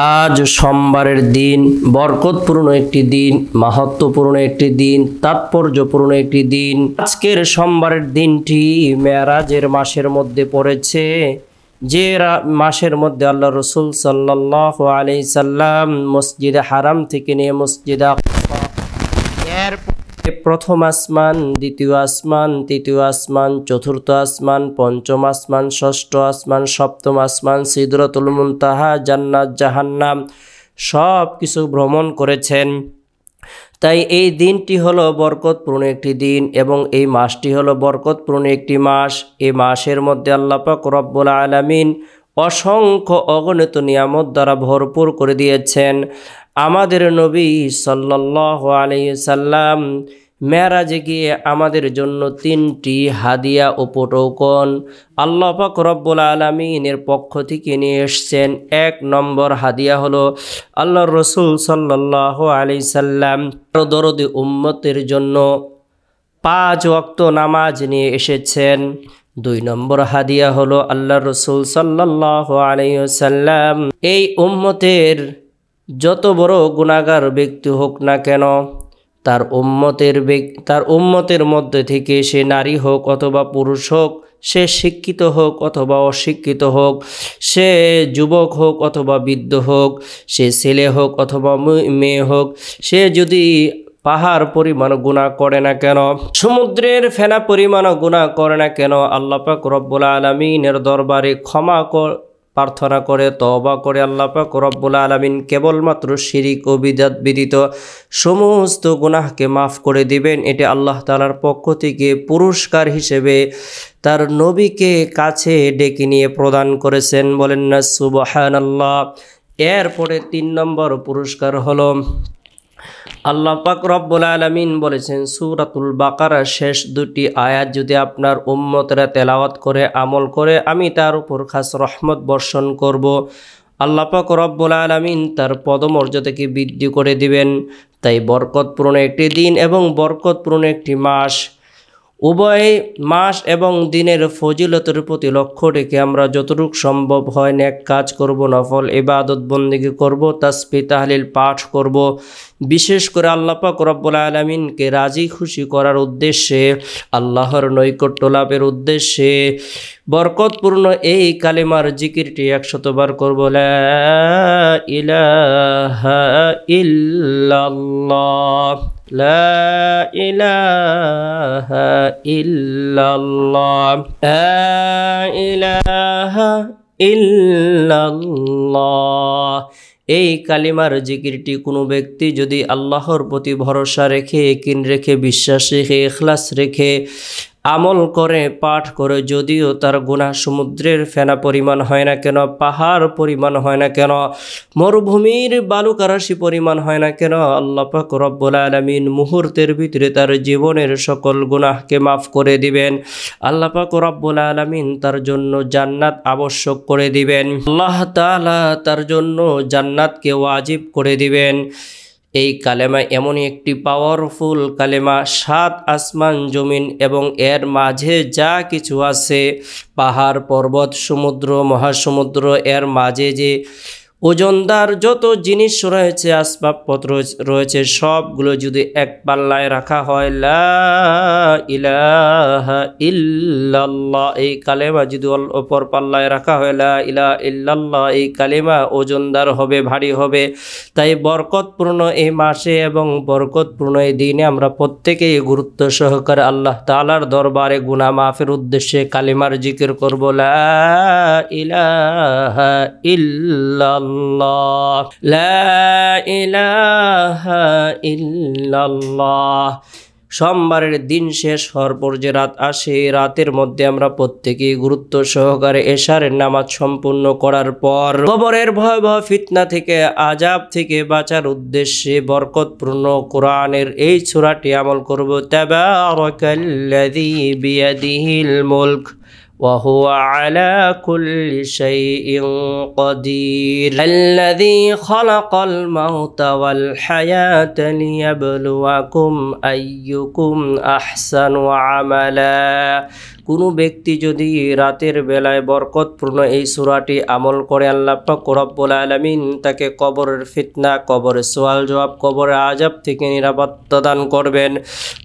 আজ সোমবারের দিন বরকতপূর্ণ একটি দিন মাহাত্মপূর্ণ একটি দিন তাৎপর্যপূর্ণ একটি দিন আজকের সোমবারের দিনটি মেয়ারাজের মাসের মধ্যে পড়েছে যে মাসের মধ্যে আল্লাহ রসুল সাল্লাহ আলি সাল্লাম মসজিদে হারাম থেকে নিয়ে মসজিদা প্রথম আসমান দ্বিতীয় আসমান তৃতীয় আসমান চতুর্থ আসমান পঞ্চম আসমান ষষ্ঠ আসমান সপ্তম আসমান সিদরতুল মুনতাহা জান্নাত জাহান্নাম সব কিছু ভ্রমণ করেছেন তাই এই দিনটি হলো বরকতপূর্ণ একটি দিন এবং এই মাসটি হলো বরকতপূর্ণ একটি মাস এই মাসের মধ্যে আল্লাপাক রব্বুল আলামিন অসংখ্য অগণিত নিয়ামত দ্বারা ভরপুর করে দিয়েছেন আমাদের নবী সাল্লাহ আলি সাল্লাম মেয়ারাজে গিয়ে আমাদের জন্য তিনটি হাদিয়া ও পটৌকন আল্লাহ পাক রব্বুল আলমিনের পক্ষ থেকে নিয়ে এসছেন এক নম্বর হাদিয়া হলো আল্লাহ রসুল সাল্লাহ আলি সাল্লাম দরদি উম্মতের জন্য পাঁচ অক্ত নামাজ নিয়ে এসেছেন দুই নম্বর হাদিয়া হলো আল্লাহ রসুল সাল্লাহ সাল্লাম এই উম্মতের যত বড় গুণাগার ব্যক্তি হোক না কেন তার উম্মতের তার উম্মতের মধ্যে থেকে সে নারী হোক অথবা পুরুষ হোক সে শিক্ষিত হোক অথবা অশিক্ষিত হোক সে যুবক হোক অথবা বৃদ্ধ হোক সে ছেলে হোক অথবা মেয়ে হোক সে যদি পাহাড় পরিমাণ গুণা করে না কেন সমুদ্রের ফেনা পরিমাণ গুণা করে না কেন আল্লাপাক রব্বুল আলমিনের দরবারে ক্ষমা প্রার্থনা করে তবা করে আল্লাপাক রব্বুল আলমিন কেবলমাত্র শিরিক ও বিদিত সমস্ত গুনাহকে মাফ করে দিবেন এটি আল্লাহ তালার পক্ষ থেকে পুরস্কার হিসেবে তার নবীকে কাছে ডেকে নিয়ে প্রদান করেছেন বলেন না সুবাহান আল্লাহ এরপরে তিন নম্বর পুরস্কার হলো আল্লাহ পাক রব্বুল আলমিন বলেছেন সুরাতুল বাকারা শেষ দুটি আয়াত যদি আপনার উম্মতরা তেলাওয়াত করে আমল করে আমি তার উপর খাস রহমত বর্ষণ করব। আল্লাহ পাক রব্বুল আলমিন তার পদমর্যাদাকে বৃদ্ধি করে দিবেন তাই বরকতপূর্ণ একটি দিন এবং বরকতপূর্ণ একটি মাস উভয় মাস এবং দিনের ফজিলতের প্রতি লক্ষ্য রেখে আমরা যতটুকু সম্ভব হয় এক কাজ করব নফল ইবাদত বন্দিকে করব তাসপি তাহলিল পাঠ করব বিশেষ করে আল্লাপাক রব্বুল আলমিনকে রাজি খুশি করার উদ্দেশ্যে আল্লাহর নৈকট্য লাভের উদ্দেশ্যে বরকতপূর্ণ এই কালেমার জিকিরটি একশতবার করব ইলাহা ইল্লাল্লাহ لا إله إلا الله لا إله إلا الله এই কালিমার জিকিরটি কোনো ব্যক্তি যদি আল্লাহর প্রতি ভরসা রেখে কিন রেখে বিশ্বাস রেখে এখলাস রেখে আমল করে পাঠ করে যদিও তার গুণা সমুদ্রের ফেনা পরিমাণ হয় না কেন পাহাড় পরিমাণ হয় না কেন মরুভূমির বালুকারাশি পরিমাণ হয় না কেন আল্লাপাক রব্বুল আলমিন মুহূর্তের ভিতরে তার জীবনের সকল গুণাহকে মাফ করে দিবেন আল্লাপাক রব্বুল আলমিন তার জন্য জান্নাত আবশ্যক করে দিবেন আল্লাহ তালা তার জন্য জান্নাতকে ওয়াজিব করে দিবেন এই কালেমা এমনই একটি পাওয়ারফুল কালেমা সাত আসমান জমিন এবং এর মাঝে যা কিছু আছে পাহাড় পর্বত সমুদ্র মহাসমুদ্র এর মাঝে যে ওজনদার যত জিনিস রয়েছে আসবাবপত্র রয়েছে সবগুলো যদি এক পাল্লায় রাখা হয় ইলাহা এই কালেমা যদি অপর পাল্লায় রাখা হয় লা ইলা ইল্লাল্লাহ এই কালেমা ওজনদার হবে ভারী হবে তাই বরকতপূর্ণ এই মাসে এবং বরকতপূর্ণ এই দিনে আমরা প্রত্যেকেই গুরুত্ব সহকারে আল্লাহ তালার দরবারে গুনা মাফের উদ্দেশ্যে কালেমার জিকির করবো লা ইলাহা ইল্লাল্লাহ সোমবারের দিন শেষ হওয়ার পর যে রাত আসে রাতের মধ্যে আমরা প্রত্যেকেই গুরুত্ব সহকারে এশারের নামাজ সম্পূর্ণ করার পর কবরের ভয়াবহ ফিতনা থেকে আজাব থেকে বাঁচার উদ্দেশ্যে বরকতপূর্ণ কোরআনের এই ছোড়াটি আমল করবো তাবারাকাল্লাযী وهو على كل شيء قدير الذي خلق الموت والحياة ليبلوكم أيكم أحسن عملا কোনো ব্যক্তি যদি রাতের বেলায় বরকতপূর্ণ এই সুরাটি আমল করে আল্লাহ রব্বুল আলমিন তাকে কবরের ফিতনা কবরের সোয়াল জবাব কবরের আজাব থেকে নিরাপত্তা দান করবেন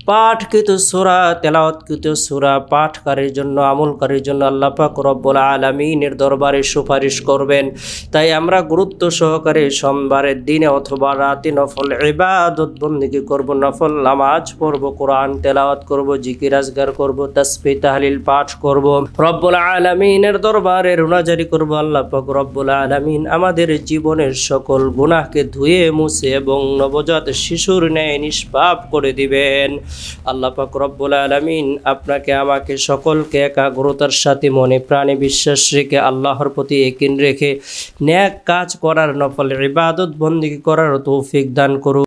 পাঠকৃত সুরা তেলাওয়াতকৃত সুরা পাঠকারীর জন্য আমলকারীর জন্য আল্লাহ রব্বুল আলমিনের দরবারে সুপারিশ করবেন তাই আমরা গুরুত্ব সহকারে সোমবারের দিনে অথবা রাতে নফল এবাদত বন্দিকে করব নফল নামাজ পড়ব কোরআন তেলাওয়াত করব জিকিরাজগার করব তসফি তাহলে তাহলিল পাঠ করব রব্বুল আলমিনের দরবারে রুনাজারি করব আল্লাহ পাক রব্বুল আলমিন আমাদের জীবনের সকল গুনাহকে ধুয়ে মুছে এবং নবজাত শিশুর ন্যায় নিষ্পাপ করে দিবেন আল্লাহ পাক রব্বুল আলমিন আপনাকে আমাকে সকলকে একাগ্রতার সাথে মনে প্রাণে বিশ্বাস রেখে আল্লাহর প্রতি একিন রেখে ন্যাক কাজ করার নফল ইবাদত বন্দী করার তৌফিক দান করুন